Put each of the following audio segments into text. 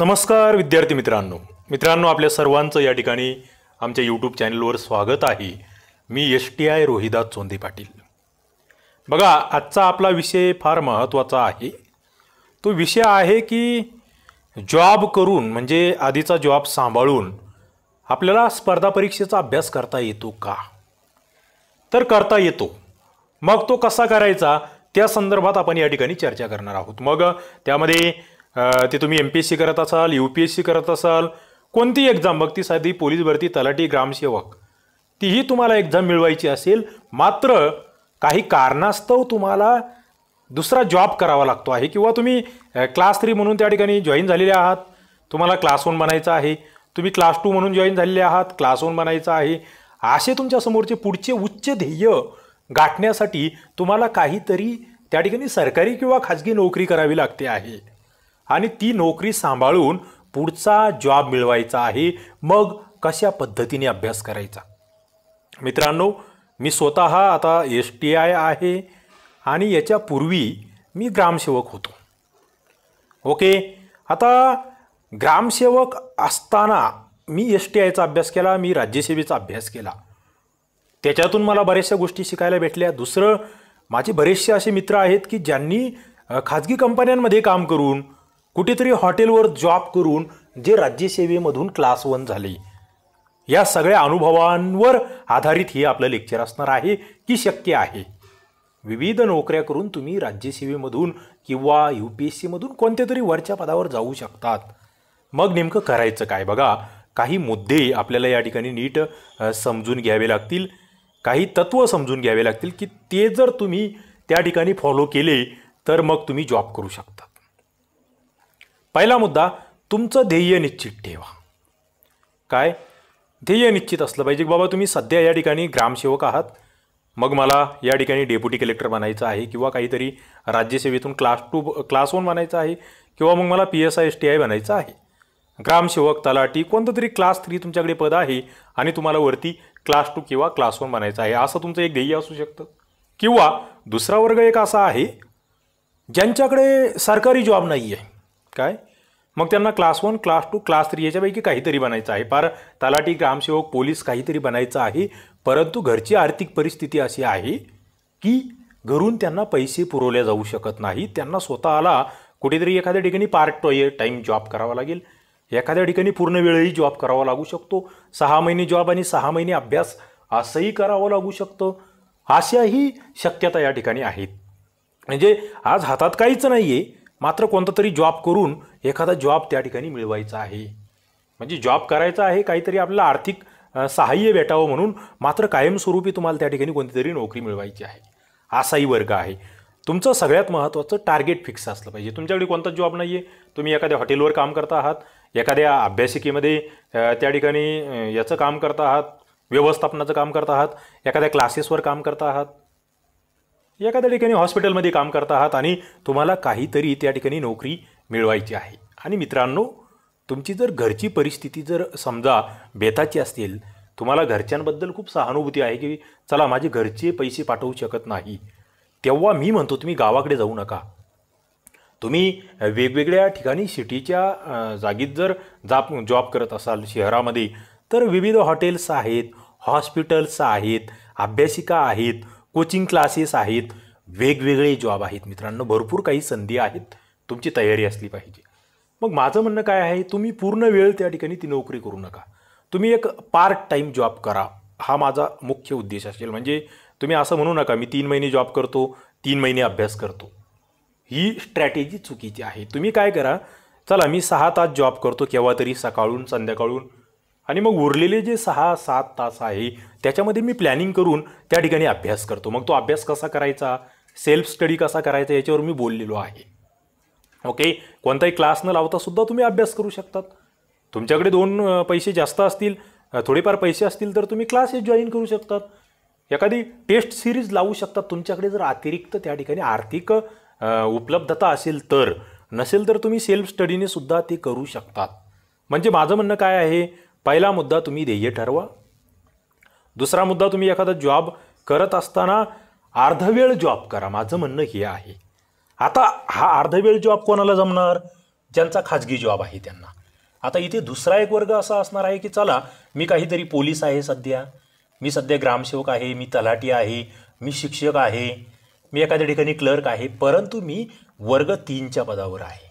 नमस्कार विद्यार्थी मित्रांनो मित्रांनो आपल्या सर्वांचं या ठिकाणी आमच्या यूट्यूब चॅनलवर स्वागत आहे मी S T I Rohidas Chonde Patil बघा आजचा आपला विषय फार महत्त्वाचा आहे तो विषय आहे की जॉब करून म्हणजे आधीचा जॉब सांभाळून आपल्याला स्पर्धा परीक्षेचा अभ्यास करता येतो का तर करता येतो मग तो कसा करायचा त्या संदर्भात आपण या ठिकाणी चर्चा करणार आहोत मग त्यामध्ये ते तुम्ही एम पी एस सी करत असाल यू पी एस सी करत असाल कोणती एक्झाम मग ती साधी पोलीस भरती तलाठी ग्रामसेवक तीही तुम्हाला एक्झाम मिळवायची असेल मात्र काही कारणास्तव तुम्हाला दुसरा जॉब करावा लागतो आहे किंवा तुम्ही क्लास थ्री म्हणून त्या ठिकाणी जॉईन झालेले आहात तुम्हाला क्लास वन बनायचा आहे तुम्ही क्लास टू म्हणून जॉईन झालेले आहात क्लास वन बनायचा आहे असे तुमच्यासमोरचे पुढचे उच्च ध्येय गाठण्यासाठी तुम्हाला काहीतरी त्या ठिकाणी सरकारी किंवा खाजगी नोकरी करावी लागते आहे आणि ती नोकरी सांभाळून पुढचा जॉब मिळवायचा आहे मग कशा पद्धतीने अभ्यास करायचा मित्रांनो मी स्वत आता एस टी आय आहे आणि याच्यापूर्वी मी ग्रामसेवक होतो ओके आता ग्रामसेवक असताना मी एस टी आयचा अभ्यास केला मी राज्यसेवेचा अभ्यास केला त्याच्यातून मला बऱ्याचशा गोष्टी शिकायला भेटल्या दुसरं माझे बरेचसे असे मित्र आहेत की ज्यांनी खाजगी कंपन्यांमध्ये काम करून कुठेतरी हॉटेलवर जॉब करून जे राज्यसेवेमधून क्लास वन झाले या सगळ्या अनुभवांवर आधारित हे आपलं लेक्चर असणार आहे की शक्य आहे विविध नोकऱ्या करून तुम्ही राज्यसेवेमधून किंवा यू पी एस सीमधून कोणत्या तरी वरच्या पदावर जाऊ शकतात मग नेमकं करायचं काय बघा काही मुद्दे आपल्याला या ठिकाणी नीट समजून घ्यावे लागतील काही तत्त्व समजून घ्यावे लागतील की ते जर तुम्ही त्या ठिकाणी फॉलो केले तर मग तुम्ही जॉब करू शकता पहिला मुद्दा तुमचं ध्येय निश्चित ठेवा काय ध्येय निश्चित असलं पाहिजे की बाबा तुम्ही सध्या या ठिकाणी ग्रामसेवक आहात मग मला या ठिकाणी डेप्युटी कलेक्टर बनायचं आहे किंवा काहीतरी राज्यसेवेतून क्लास टू क्लास वन बनायचं आहे किंवा मग मला P S I S T I बनायचं आहे ग्रामसेवक तलाठी कोणतं तरी क्लास थ्री तुमच्याकडे पद आहे आणि तुम्हाला वरती क्लास टू किंवा क्लास वन बनायचं आहे असं तुमचं एक ध्येय असू शकतं किंवा दुसरा वर्ग एक असा आहे ज्यांच्याकडे सरकारी जॉब नाही आहे काय मग त्यांना class one class two class three याच्यापैकी काहीतरी बनायचं आहे फार तलाठी ग्रामसेवक पोलीस काहीतरी बनायचं आहे परंतु घरची आर्थिक परिस्थिती अशी आहे की घरून त्यांना पैसे पुरवले जाऊ शकत नाही त्यांना स्वतःला कुठेतरी एखाद्या ठिकाणी पार्ट टाईम जॉब करावा लागेल एखाद्या ठिकाणी पूर्ण वेळही जॉब करावा लागू शकतो सहा महिने जॉब आणि सहा महिने अभ्यास असंही करावं लागू शकतं अशाही शक्यता या ठिकाणी आहेत म्हणजे आज हातात काहीच नाही आहे मात्र कोणता तरी जॉब करून एखादा जॉब त्या ठिकाणी मिळवायचा आहे म्हणजे जॉब करायचा आहे काहीतरी आपलं आर्थिक सहाय्य भेटावं म्हणून मात्र कायमस्वरूपी तुम्हाला त्या ठिकाणी कोणतीतरी नोकरी मिळवायची आहे असाही वर्ग आहे तुमचं सगळ्यात महत्त्वाचं टार्गेट फिक्स असलं पाहिजे तुमच्याकडे कोणता जॉब नाही आहे तुम्ही एखाद्या हॉटेलवर काम करता आहात एखाद्या अभ्यासिकेमध्ये त्या ठिकाणी याचं काम करता आहात व्यवस्थापनाचं काम करता आहात एखाद्या क्लासेसवर काम करता आहात एखाद्या ठिकाणी हॉस्पिटलमध्ये काम करत आहात आणि तुम्हाला काहीतरी त्या ठिकाणी नोकरी मिळवायची आहे आणि मित्रांनो तुमची जर घरची परिस्थिती जर समजा बेताची असतील तुम्हाला घरच्यांबद्दल खूप सहानुभूती आहे की चला माझे घरचे पैसे पाठवू शकत नाही तेव्हा मी म्हणतो तुम्ही गावाकडे जाऊ नका तुम्ही वेगवेगळ्या ठिकाणी सिटीच्या जागीत जर जाप जॉब करत असाल शहरामध्ये तर विविध हॉटेल्स आहेत हॉस्पिटल्स आहेत अभ्यासिका आहेत कोचिंग क्लासेस आहेत वेगवेगळे जॉब आहेत मित्रांनो भरपूर काही संधी आहेत तुमची तयारी असली पाहिजे मग माझं म्हणणं काय आहे तुम्ही पूर्ण वेळ त्या ठिकाणी ती नोकरी करू नका तुम्ही एक पार्ट टाईम जॉब करा हा माझा मुख्य उद्देश असेल म्हणजे तुम्ही असं म्हणू नका मी तीन महिने जॉब करतो तीन महिने अभ्यास करतो ही स्ट्रॅटेजी चुकीची आहे तुम्ही काय करा चला मी सहा तास जॉब करतो केव्हा तरी सकाळून संध्याकाळून आणि मग उरलेले जे सहा सात तास आहे त्याच्यामध्ये मी प्लॅनिंग करून त्या ठिकाणी अभ्यास करतो मग तो अभ्यास कसा करायचा सेल्फ स्टडी कसा करायचा याच्यावर मी बोललेलो आहे ओके कोणताही क्लास न लावता सुद्धा तुम्ही अभ्यास करू शकतात तुमच्याकडे दोन पैसे जास्त असतील थोडेफार पैसे असतील तर तुम्ही क्लासेस जॉईन करू शकतात एखादी टेस्ट सिरीज लावू शकतात तुमच्याकडे जर अतिरिक्त त्या ठिकाणी आर्थिक उपलब्धता असेल तर नसेल तर तुम्ही सेल्फ स्टडीने सुद्धा ते करू शकतात म्हणजे माझं म्हणणं काय आहे पहिला मुद्दा तुम्ही ध्येय ठरवा दुसरा मुद्दा तुम्ही एखादा जॉब करत असताना अर्धवेळ जॉब करा माझं म्हणणं हे आहे आता हा अर्धवेळ जॉब कोणाला जमणार ज्यांचा खाजगी जॉब आहे त्यांना आता इथे दुसरा एक वर्ग असा असणार आहे की चला मी काहीतरी पोलीस आहे सध्या मी सध्या ग्रामसेवक आहे मी तलाटी आहे मी शिक्षक आहे मी एखाद्या ठिकाणी क्लर्क आहे परंतु मी वर्ग तीनच्या पदावर आहे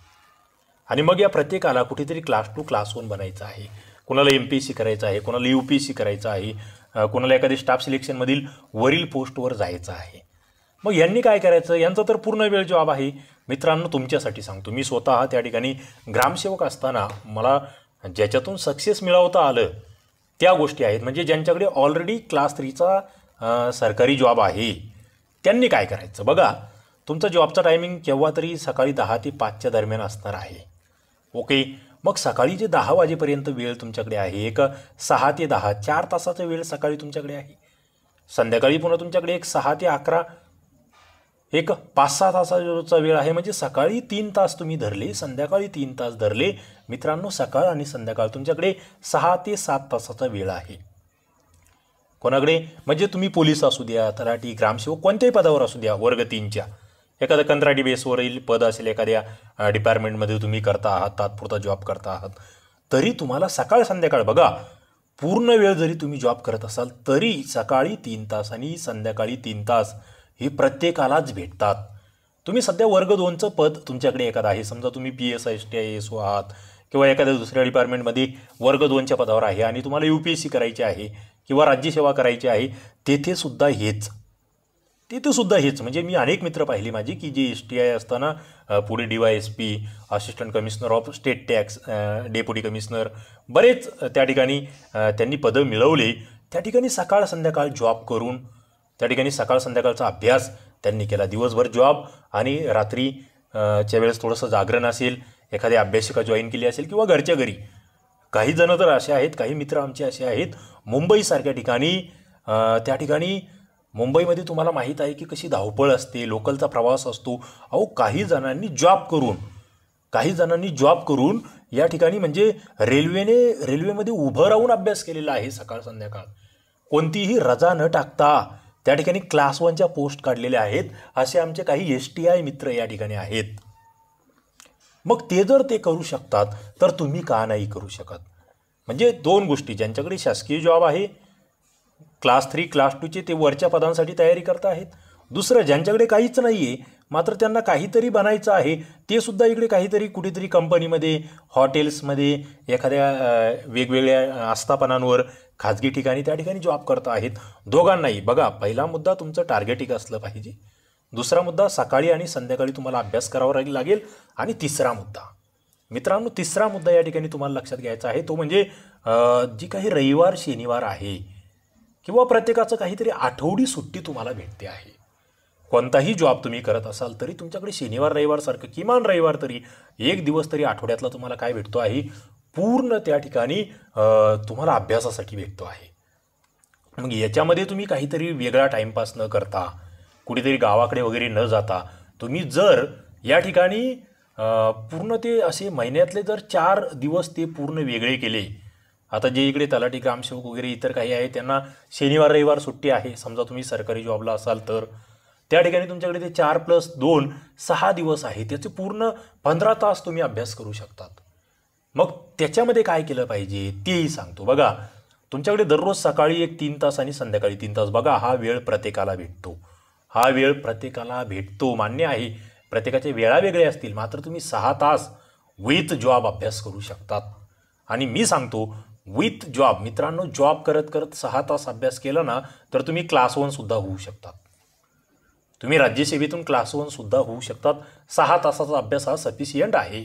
आणि मग या प्रत्येकाला कुठेतरी क्लास टू क्लास वन बनायचं आहे कोणाला एम पी एस सी करायचं आहे कोणाला यू पी एस सी करायचं आहे कोणाला एखाद्या स्टाफ सिलेक्शनमधील वरील पोस्टवर जायचं आहे मग यांनी काय करायचं यांचा तर पूर्ण वेळ जॉब आहे मित्रांनो तुमच्यासाठी सांगतो मी स्वतः त्या ठिकाणी ग्रामसेवक असताना मला ज्याच्यातून सक्सेस मिळवता आलं त्या गोष्टी आहेत म्हणजे ज्यांच्याकडे ऑलरेडी क्लास थ्रीचा सरकारी जॉब आहे त्यांनी काय करायचं बघा तुमचा जॉबचा टायमिंग केव्हा तरी सकाळी दहा ते पाचच्या दरम्यान असणार आहे ओके मग सकाळी जे दहा वाजेपर्यंत वेळ तुमच्याकडे आहे एक सहा ते दहा चार तासाचा वेळ सकाळी तुमच्याकडे आहे संध्याकाळी पुन्हा तुमच्याकडे एक सहा ते अकरा एक पाच सहा तासाचा वेळ आहे म्हणजे सकाळी तीन तास तुम्ही धरले संध्याकाळी तीन तास धरले मित्रांनो सकाळ आणि संध्याकाळ तुमच्याकडे सहा ते सात तासाचा वेळ आहे कोणाकडे म्हणजे तुम्ही पोलीस असू द्या तलाठी ग्रामसेवक कोणत्याही पदावर असू द्या वर्ग तीनच्या एखादं कंत्राटी बेसवरील पद असेल एखाद्या डिपार्टमेंटमध्ये तुम्ही करता आहात तात्पुरता जॉब करता आहात तरी तुम्हाला सकाळ संध्याकाळ बघा पूर्ण वेळ जरी तुम्ही जॉब करत असाल तरी सकाळी तीन तास आणि संध्याकाळी तीन तास हे प्रत्येकालाच भेटतात तुम्ही सध्या वर्ग दोनचं पद तुमच्याकडे एखादं आहे समजा तुम्ही P S S T I S O आहात किंवा एखाद्या दुसऱ्या डिपार्टमेंटमध्ये वर्ग दोनच्या पदावर आहे आणि तुम्हाला यू पी एस सी करायची आहे किंवा राज्यसेवा करायची आहे तेथे सुद्धा हेच सुद्धा हेच म्हणजे मी अनेक मित्र पाहिली माझी की जे एस टी आय असताना पुढे D Y S P assistant commissioner of state tax deputy commissioner बरेच त्या ठिकाणी त्यांनी पदं मिळवले त्या ठिकाणी सकाळ संध्याकाळ जॉब करून त्या ठिकाणी सकाळ संध्याकाळचा अभ्यास त्यांनी केला दिवसभर जॉब आणि च्या वेळेस थोडंसं जागरण असेल एखाद्या अभ्यासिका जॉईन केली असेल किंवा घरच्या घरी काही जणं तर असे आहेत काही मित्र आमचे असे आहेत मुंबईसारख्या ठिकाणी त्या ठिकाणी मुंबईमध्ये तुम्हाला माहीत आहे की कशी धावपळ असते लोकलचा प्रवास असतो अहो काही जणांनी जॉब करून काही जणांनी जॉब करून या ठिकाणी म्हणजे रेल्वेने रेल्वेमध्ये उभं राहून अभ्यास केलेला आहे सकाळ संध्याकाळ कोणतीही रजा न टाकता त्या ठिकाणी क्लास वनच्या पोस्ट काढलेल्या आहेत असे आमचे काही एस टी आय मित्र या ठिकाणी आहेत मग ते जर ते करू शकतात तर तुम्ही का नाही करू शकत म्हणजे दोन गोष्टी ज्यांच्याकडे शासकीय जॉब आहे क्लास थ्री क्लास टूचे ते वरच्या पदांसाठी तयारी करत आहेत दुसरं ज्यांच्याकडे काहीच नाही आहे मात्र त्यांना काहीतरी बनायचं आहे ते सुद्धा इकडे काहीतरी कुठेतरी कंपनीमध्ये हॉटेल्समध्ये एखाद्या वेगवेगळ्या आस्थापनांवर खाजगी ठिकाणी त्या ठिकाणी जॉब करत आहेत दोघांनाही बघा पहिला मुद्दा तुमचं टार्गेटिंग असलं पाहिजे दुसरा मुद्दा सकाळी आणि संध्याकाळी तुम्हाला अभ्यास करावा लागेल आणि तिसरा मुद्दा मित्रांनो तिसरा मुद्दा या ठिकाणी तुम्हाला लक्षात घ्यायचा आहे तो म्हणजे जी काही रविवार शनिवार आहे किंवा प्रत्येकाचं काहीतरी आठवडी सुट्टी तुम्हाला भेटते आहे कोणताही जॉब तुम्ही करत असाल तरी तुमच्याकडे शनिवार रविवारसारखं किमान रविवार तरी एक दिवस तरी आठवड्यातला तुम्हाला काय भेटतो आहे पूर्ण त्या ठिकाणी तुम्हाला अभ्यासासाठी भेटतो आहे मग याच्यामध्ये तुम्ही काहीतरी वेगळा टाईमपास न करता कुठेतरी गावाकडे वगैरे न जाता तुम्ही जर या ठिकाणी पूर्ण ते असे महिन्यातले जर चार दिवस ते पूर्ण वेगळे केले आता जे इकडे तलाठी ग्रामसेवक वगैरे इतर काही आहे त्यांना शनिवार रविवार सुट्टी आहे समजा तुम्ही सरकारी जॉबला असाल तर त्या ठिकाणी तुमच्याकडे ते चार प्लस दोन सहा दिवस आहे त्याचे पूर्ण पंधरा तास तुम्ही अभ्यास करू शकतात मग त्याच्यामध्ये काय केलं पाहिजे तेही सांगतो बघा तुमच्याकडे दररोज सकाळी एक तीन तास आणि संध्याकाळी तीन तास बघा हा वेळ प्रत्येकाला भेटतो हा वेळ प्रत्येकाला भेटतो मान्य आहे प्रत्येकाचे वेळा वेगळे असतील मात्र तुम्ही सहा तास विथ जॉब अभ्यास करू शकतात आणि मी सांगतो विथ जॉब मित्रांनो जॉब करत करत सहा तास अभ्यास केला ना तर तुम्ही क्लास वनसुद्धा होऊ शकतात तुम्ही राज्यसेवेतून क्लास वनसुद्धा होऊ शकतात सहा तासाचा अभ्यास हा सफिशियंट आहे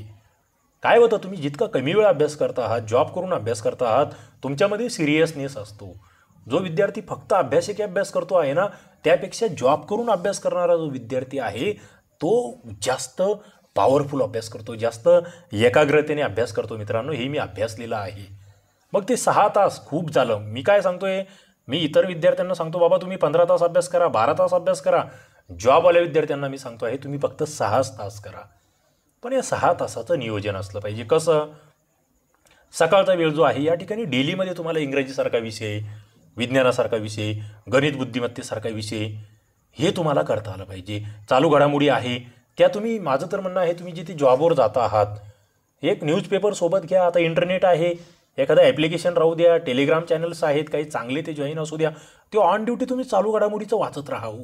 काय होतं तुम्ही जितका कमी वेळ अभ्यास करता आहात जॉब करून अभ्यास करत आहात तुमच्यामध्ये सिरियसनेस असतो जो विद्यार्थी फक्त अभ्यासिकी अभ्यास करतो आहे ना त्यापेक्षा जॉब करून अभ्यास करणारा जो विद्यार्थी आहे तो जास्त पॉवरफुल अभ्यास करतो जास्त एकाग्रतेने अभ्यास करतो मित्रांनो हे मी अभ्यासलेला आहे मग ते सहा तास खूप झालं मी काय सांगतोय मी इतर विद्यार्थ्यांना सांगतो बाबा तुम्ही पंधरा तास अभ्यास करा बारा तास अभ्यास करा जॉबवाल्या विद्यार्थ्यांना मी सांगतो आहे तुम्ही फक्त सहाच तास करा पण या सहा तासाचं नियोजन असलं पाहिजे कसं सकाळचा वेळ जो आहे या ठिकाणी डेलीमध्ये तुम्हाला इंग्रजीसारखा विषय विज्ञानासारखा विषय गणित बुद्धिमत्तेसारखा विषय हे तुम्हाला करता आलं पाहिजे चालू घडामोडी आहे त्या तुम्ही माझं तर म्हणणं आहे तुम्ही जिथे जॉबवर जाता आहात एक न्यूजपेपर सोबत घ्या आता इंटरनेट आहे एखादं ॲप्लिकेशन राहू द्या टेलिग्राम चॅनल्स आहेत काही चांगले ते जॉईन असू द्या ते ऑन ड्युटी तुम्ही चालू घडामोडीचं वाचत राहा हो.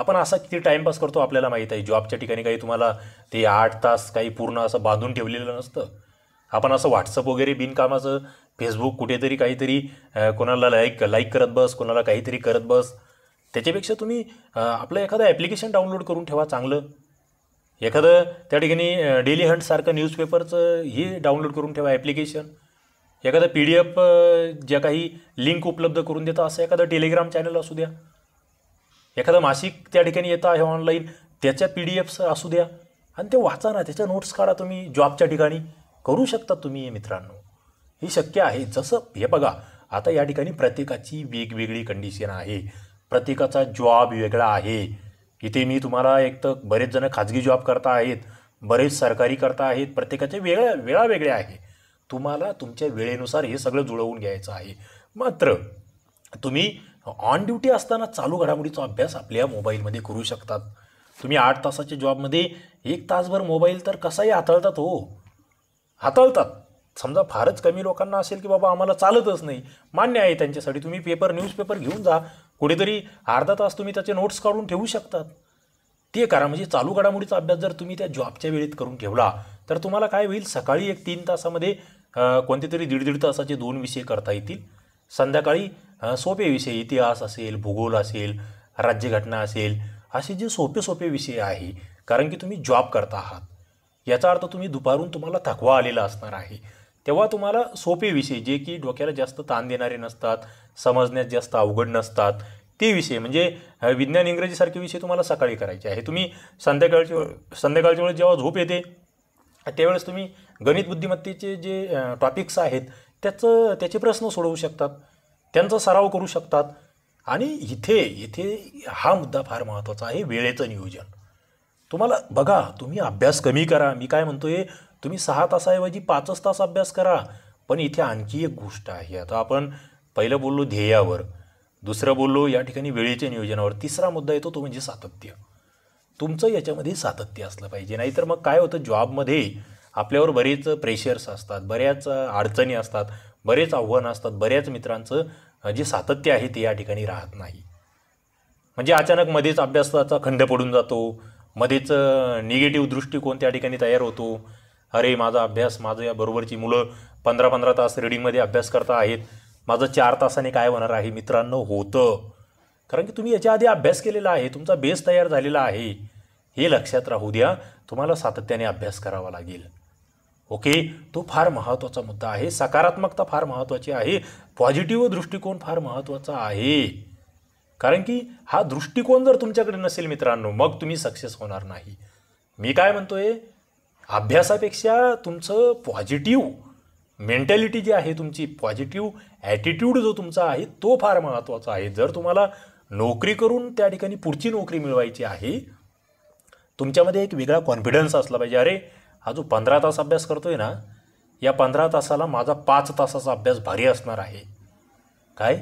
आपण असा किती टाईमपास करतो आपल्याला माहीत आहे जॉबच्या ठिकाणी काही तुम्हाला ते आठ तास काही पूर्ण असं बांधून ठेवलेलं नसतं आपण असं व्हॉट्सअप वगैरे बिनकामाचं फेसबुक कुठेतरी काहीतरी कोणाला लाईक लाईक करत बस कोणाला काहीतरी करत बस त्याच्यापेक्षा तुम्ही आपलं एखादं ॲप्लिकेशन डाउनलोड करून ठेवा चांगलं एखादं त्या ठिकाणी डेली हंटसारखं न्यूजपेपरचं हे डाउनलोड करून ठेवा ॲप्लिकेशन एखादं पी डी एफ ज्या काही लिंक उपलब्ध करून देता असं एखादं टेलिग्राम चॅनल असू द्या एखादं मासिक त्या ठिकाणी येतं आहे ऑनलाईन त्याच्या पी डी एफ्स असू द्या आणि ते वाचा ना त्याच्या नोट्स काढा तुम्ही जॉबच्या ठिकाणी करू शकता तुम्ही मित्रांनो हे शक्य आहे जसं हे बघा आता या ठिकाणी प्रत्येकाची वेगवेगळी कंडिशन आहे प्रत्येकाचा जॉब वेगळा आहे इथे मी तुम्हाला एक तर बरेच जण खाजगी जॉब करता आहेत बरेच सरकारी करता आहेत प्रत्येकाचे वेगळ्या वेळा वेगळे आहे तुम्हाला तुमच्या वेळेनुसार हे सगळं जुळवून घ्यायचं आहे मात्र तुम्ही ऑन ड्युटी असताना चालू घडामोडीचा अभ्यास आपल्या मोबाईलमध्ये करू शकतात तुम्ही आठ तासाच्या जॉबमध्ये एक तासभर मोबाईल तर कसाही हाताळतात हो हाताळतात समजा फारच कमी लोकांना असेल की बाबा आम्हाला चालतच नाही मान्य आहे त्यांच्यासाठी तुम्ही पेपर न्यूजपेपर घेऊन जा कुठेतरी अर्धा तास तुम्ही त्याचे नोट्स काढून ठेवू शकतात ते करा म्हणजे चालू घडामोडीचा अभ्यास जर तुम्ही त्या जॉबच्या वेळेत करून ठेवला तर तुम्हाला काय होईल सकाळी एक तीन तासामध्ये कोणते तरी दीड दीड तासाचे दोन विषय करता येतील संध्याकाळी सोपे विषय इतिहास असेल भूगोल असेल राज्यघटना असेल असे जे सोपे सोपे विषय आहे कारण की तुम्ही जॉब करता आहात याचा अर्थ तुम्ही दुपारून तुम्हाला थकवा आलेला असणार आहे तेव्हा तुम्हाला सोपे विषय जे की डोक्याला जास्त ताण देणारे नसतात समजण्यात जास्त अवघड नसतात ते विषय म्हणजे विज्ञान इंग्रजीसारखे विषय तुम्हाला सकाळी करायचे आहे तुम्ही संध्याकाळच्या संध्याकाळच्या वेळेस जेव्हा झोप येते त्यावेळेस तुम्ही गणित बुद्धिमत्तेचे जे टॉपिक्स आहेत त्याचं त्याचे प्रश्न सोडवू शकतात त्यांचा सराव करू शकतात आणि इथे इथे हा मुद्दा फार महत्त्वाचा आहे वेळेचं नियोजन तुम्हाला बघा तुम्ही अभ्यास कमी करा मी काय म्हणतो आहे तुम्ही सहा तासाऐवजी पाचच तास अभ्यास करा पण इथे आणखी एक गोष्ट आहे आता आपण पहिलं बोललो ध्येयावर दुसरं बोललो या ठिकाणी वेळेच्या नियोजनावर तिसरा मुद्दा येतो तो म्हणजे सातत्य तुमचं याच्यामध्ये सातत्य असलं पाहिजे नाहीतर मग काय होतं जॉबमध्ये आपल्यावर बरेच प्रेशर्स असतात बऱ्याच अडचणी असतात बरेच आव्हानं असतात बऱ्याच मित्रांचं जे सातत्य आहे ते या ठिकाणी राहत नाही म्हणजे अचानक मध्येच अभ्यासाचा खंड पडून जातो मध्येच निगेटिव्ह दृष्टिकोन त्या ठिकाणी तयार होतो अरे माझा अभ्यास माझं या बरोबरची मुलं पंधरा पंधरा तास रीडिंगमध्ये अभ्यास करता आहेत माझं चार तासाने काय होणार आहे मित्रांनो होतं कारण की तुम्ही याच्या आधी अभ्यास केलेला आहे तुमचा बेस तयार झालेला आहे हे लक्षात राहू द्या तुम्हाला सातत्याने अभ्यास करावा लागेल ओके तो फार महत्त्वाचा मुद्दा आहे सकारात्मकता फार महत्त्वाची आहे पॉझिटिव्ह दृष्टिकोन फार महत्त्वाचा आहे कारण की हा दृष्टिकोन जर तुमच्याकडे नसेल मित्रांनो मग तुम्ही सक्सेस होणार नाही मी काय म्हणतोय अभ्यासापेक्षा तुमचं पॉझिटिव्ह मेंटॅलिटी जी आहे तुमची पॉझिटिव्ह ॲटिट्यूड जो तुमचा आहे तो फार महत्त्वाचा आहे जर तुम्हाला नोकरी करून त्या ठिकाणी पुढची नोकरी मिळवायची आहे तुमच्यामध्ये एक वेगळा कॉन्फिडन्स असला पाहिजे अरे हा जो पंधरा तास अभ्यास करतो आहे ना या पंधरा तासाला माझा पाच तासाचा अभ्यास भारी असणार आहे काय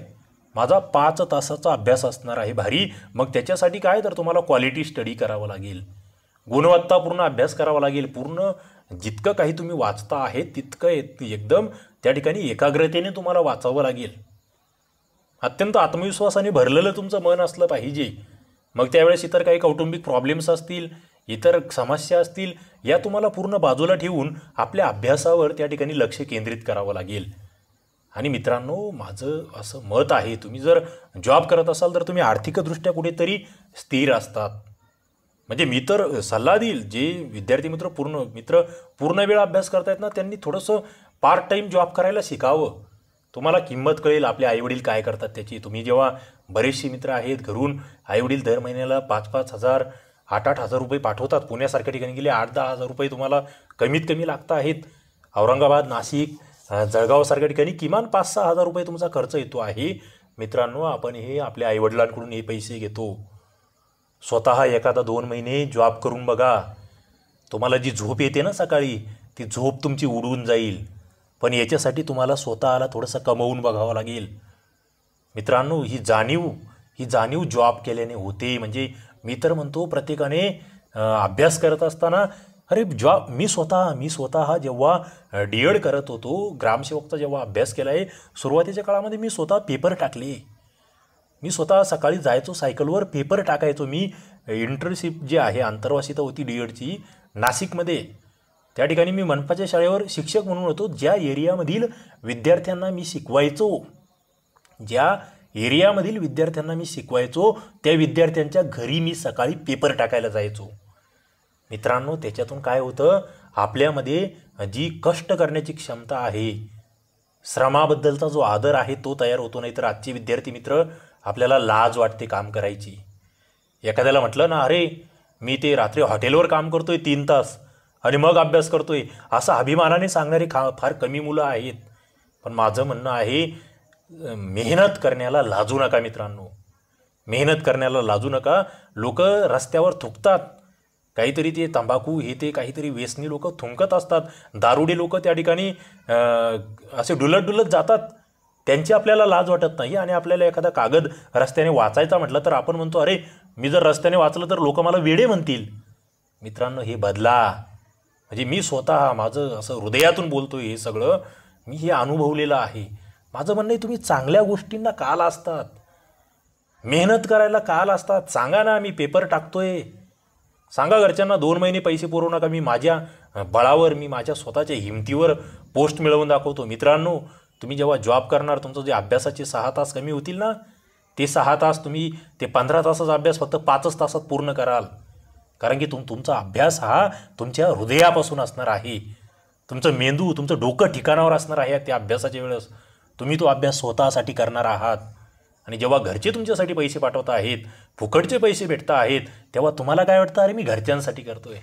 माझा पाच तासाचा अभ्यास असणार आहे भारी मग त्याच्यासाठी काय तर तुम्हाला क्वालिटी स्टडी करावं लागेल गुणवत्तापूर्ण अभ्यास करावा लागेल पूर्ण जितकं काही तुम्ही वाचता आहे तितकं एकदम त्या ठिकाणी एकाग्रतेने तुम्हाला वाचावं लागेल अत्यंत आत्मविश्वासाने भरलेलं तुमचं मन असलं पाहिजे मग त्यावेळेस इतर काही कौटुंबिक प्रॉब्लेम्स असतील इतर समस्या असतील या तुम्हाला पूर्ण बाजूला ठेवून आपल्या अभ्यासावर त्या ठिकाणी लक्ष केंद्रित करावं लागेल आणि मित्रांनो माझं असं मत आहे तुम्ही जर जॉब करत असाल तर तुम्ही आर्थिकदृष्ट्या कुठेतरी स्थिर असतात म्हणजे मी तर सल्ला देईल जे विद्यार्थी मित्र पूर्ण मित्र पूर्ण वेळ अभ्यास करतायत ना त्यांनी थोडंसं पार्ट टाईम जॉब करायला शिकावं तुम्हाला किंमत कळेल आपले आईवडील काय करतात त्याची तुम्ही जेव्हा बरेचसे मित्र आहेत घरून आईवडील दर महिन्याला पाच पाच हजार आठ आठ हजार रुपये पाठवतात पुण्यासारख्या ठिकाणी गेले आठ दहा हजार रुपये तुम्हाला कमीत कमी लागत आहेत औरंगाबाद नाशिक जळगावसारख्या ठिकाणी किमान पाच सहा हजार रुपये तुमचा खर्च येतो आहे मित्रांनो आपण हे आपल्या आईवडिलांकडून हे पैसे घेतो स्वतः एखादा दोन महिने जॉब करून बघा तुम्हाला जी झोप येते ना सकाळी ती झोप तुमची उडून जाईल पण याच्यासाठी तुम्हाला स्वतःला थोडंसं कमवून बघावं लागेल मित्रांनो ही जाणीव ही जाणीव जॉब केल्याने होते म्हणजे मी तर म्हणतो प्रत्येकाने अभ्यास करत असताना अरे जेव्हा मी स्वतः मी स्वतः जेव्हा डी एड करत होतो ग्रामसेवकचा जेव्हा अभ्यास केला आहे सुरुवातीच्या काळामध्ये मी स्वतः पेपर टाकले मी स्वतः सकाळी जायचो सायकलवर पेपर टाकायचो मी इंटर्नशिप जी आहे आंतरवासिता होती डी एडची नाशिकमध्ये त्या ठिकाणी मी मनपाच्या शाळेवर शिक्षक म्हणून होतो ज्या एरियामधील विद्यार्थ्यांना मी शिकवायचो ज्या एरियामधील विद्यार्थ्यांना मी शिकवायचो त्या विद्यार्थ्यांच्या घरी मी सकाळी पेपर टाकायला जायचो मित्रांनो त्याच्यातून काय होतं आपल्यामध्ये जी कष्ट करण्याची क्षमता आहे श्रमाबद्दलचा जो आदर आहे तो तयार होतो नाही तर आजचे विद्यार्थी मित्र आपल्याला लाज वाटते काम करायची एखाद्याला म्हटलं ना अरे मी ते रात्री हॉटेलवर काम करतोय तीन तास आणि मग अभ्यास करतो आहे असं अभिमानाने सांगणारी खा फार कमी मुलं आहेत पण माझं म्हणणं आहे मेहनत करण्याला लाजू नका मित्रांनो मेहनत करण्याला लाजू नका लोक रस्त्यावर थुकतात काहीतरी ते तंबाखू हे ते काहीतरी व्यसनी लोक थुंकत असतात दारुडे लोक त्या ठिकाणी असे डुलत डुलत जातात त्यांची आपल्याला लाज वाटत नाही आणि आपल्याला एखादा कागद रस्त्याने वाचायचा म्हटलं तर आपण म्हणतो अरे मी जर रस्त्याने वाचलं तर लोक मला वेडे म्हणतील मित्रांनो हे बदला म्हणजे मी स्वतः माझं असं हृदयातून बोलतो हे सगळं मी हे अनुभवलेलं आहे माझं म्हणणं आहे तुम्ही चांगल्या गोष्टींना काल असतात मेहनत करायला काल असतात सांगा ना मी पेपर टाकतोय सांगा घरच्यांना दोन महिने पैसे पुरवू नका मी माझ्या बळावर मी माझ्या स्वतःच्या हिमतीवर पोस्ट मिळवून दाखवतो मित्रांनो तुम्ही जेव्हा जॉब करणार तुमचं जे अभ्यासाचे सहा तास कमी होतील ना ते सहा तास तुम्ही ते पंधरा तासाचा अभ्यास फक्त पाचच तासात पूर्ण कराल कारण की तुम तुमचा अभ्यास हा तुमच्या हृदयापासून असणार आहे तुमचं मेंदू तुमचं डोकं ठिकाणावर असणार आहे त्या अभ्यासाच्या वेळेस तुम्ही तो अभ्यास स्वतःसाठी करणार आहात आणि जेव्हा घरचे तुमच्यासाठी पैसे पाठवत आहेत फुकटचे पैसे भेटत आहेत तेव्हा तुम्हाला काय वाटतं अरे मी घरच्यांसाठी करतो आहे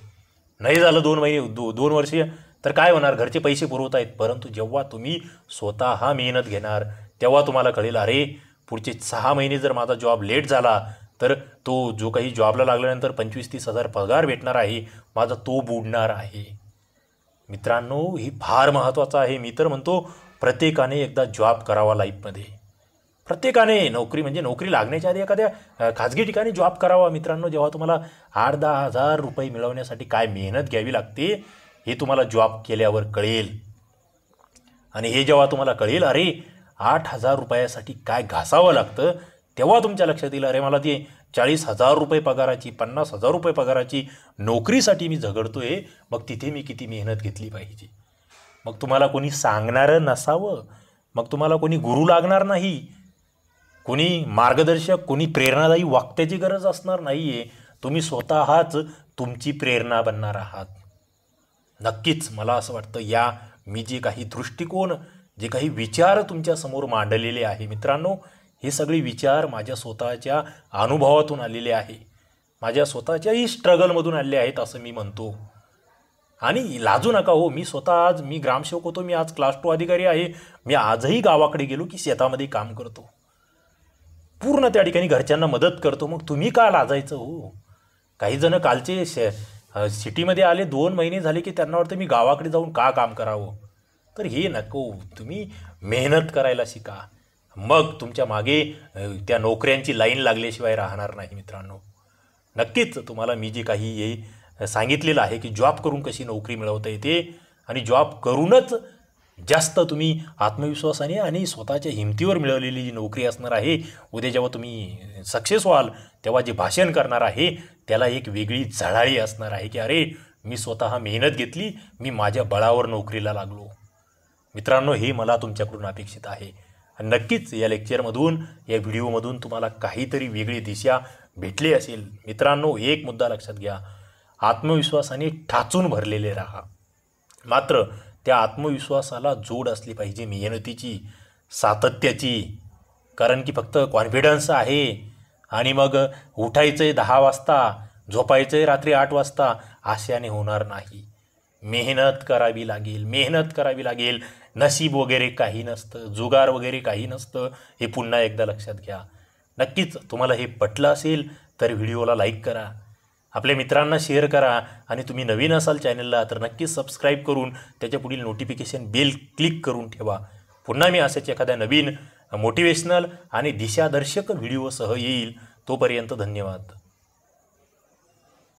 नाही झालं दोन महिने दो दोन वर्षे तर काय होणार घरचे पैसे पुरवत आहेत परंतु जेव्हा तुम्ही स्वतः मेहनत घेणार तेव्हा तुम्हाला कळेल अरे पुढचे सहा महिने जर माझा जॉब लेट झाला तर तो जो काही जॉबला लागल्यानंतर पंचवीस तीस हजार पगार भेटणार आहे माझा तो बुडणार आहे मित्रांनो हे फार महत्त्वाचं आहे मी तर म्हणतो प्रत्येकाने एकदा जॉब करावा लाईफमध्ये प्रत्येकाने नोकरी म्हणजे नोकरी लागण्याच्या आधी एखाद्या खाजगी ठिकाणी जॉब करावा मित्रांनो जेव्हा तुम्हाला आठ दहा हजार रुपये मिळवण्यासाठी काय मेहनत घ्यावी लागते हे तुम्हाला जॉब केल्यावर कळेल आणि हे जेव्हा तुम्हाला कळेल अरे आठ हजार रुपयासाठी काय घासावं लागतं तेव्हा तुमच्या लक्षात येईल अरे मला ती चाळीस हजार रुपये पगाराची पन्नास हजार रुपये पगाराची नोकरीसाठी मी झगडतो आहे मग तिथे मी किती मेहनत घेतली पाहिजे मग तुम्हाला कोणी सांगणारं नसावं मग तुम्हाला कोणी गुरु लागणार नाही कोणी मार्गदर्शक कोणी प्रेरणादायी वाक्याची गरज असणार नाही आहे तुम्ही स्वतःच तुमची प्रेरणा बनणार आहात नक्कीच मला असं वाटतं या मी जे काही दृष्टिकोन जे काही विचार तुमच्यासमोर मांडलेले आहे मित्रांनो हे सगळे विचार माझ्या स्वतःच्या अनुभवातून आलेले आहे माझ्या स्वतःच्याही स्ट्रगलमधून आले आहेत असं मी म्हणतो आणि लाजू नका हो मी स्वतः आज मी ग्रामसेवक होतो मी आज क्लास टू अधिकारी आहे मी आजही गावाकडे गेलो की शेतामध्ये काम करतो पूर्ण त्या ठिकाणी घरच्यांना मदत करतो मग तुम्ही का लाजायचं हो काही जण कालचे शे सिटीमध्ये आले दोन महिने झाले की त्यांना वाटतं मी गावाकडे जाऊन का काम करावं तर हे नको तुम्ही मेहनत करायला शिका मग तुमच्या मागे त्या नोकऱ्यांची लाईन लागल्याशिवाय राहणार नाही मित्रांनो नक्कीच तुम्हाला मी जे काही हे सांगितलेलं आहे की जॉब करून कशी नोकरी मिळवता येते आणि जॉब करूनच जास्त तुम्ही आत्मविश्वासाने आणि स्वतःच्या हिमतीवर मिळवलेली जी नोकरी असणार आहे उद्या जेव्हा तुम्ही सक्सेस व्हाल तेव्हा जे भाषण करणार आहे त्याला एक वेगळी झळाळी असणार आहे की अरे मी स्वतः मेहनत घेतली मी माझ्या बळावर नोकरीला लागलो मित्रांनो हे मला तुमच्याकडून अपेक्षित आहे नक्कीच या लेक्चरमधून या व्हिडिओमधून तुम्हाला काहीतरी वेगळी दिशा भेटली असेल मित्रांनो एक मुद्दा लक्षात घ्या आत्मविश्वासाने ठाचून भरलेले राहा मात्र त्या आत्मविश्वासाला जोड असली पाहिजे मेहनतीची सातत्याची कारण की फक्त कॉन्फिडन्स आहे आणि मग उठायचं दहा वाजता झोपायचं आहे रात्री आठ वाजता आशाने होणार नाही मेहनत करावी लागेल मेहनत करावी लागेल नशीब वगैरे काही नसतं जुगार वगैरे काही नसतं हे पुन्हा एकदा लक्षात घ्या नक्कीच तुम्हाला हे पटलं असेल तर व्हिडिओला लाईक करा आपल्या मित्रांना शेअर करा आणि तुम्ही नवीन असाल चॅनलला तर नक्की सबस्क्राईब करून त्याच्या पुढील नोटिफिकेशन बेल क्लिक करून ठेवा पुन्हा मी असेच एखाद्या नवीन मोटिवेशनल आणि दिशादर्शक व्हिडिओसह येईल तोपर्यंत धन्यवाद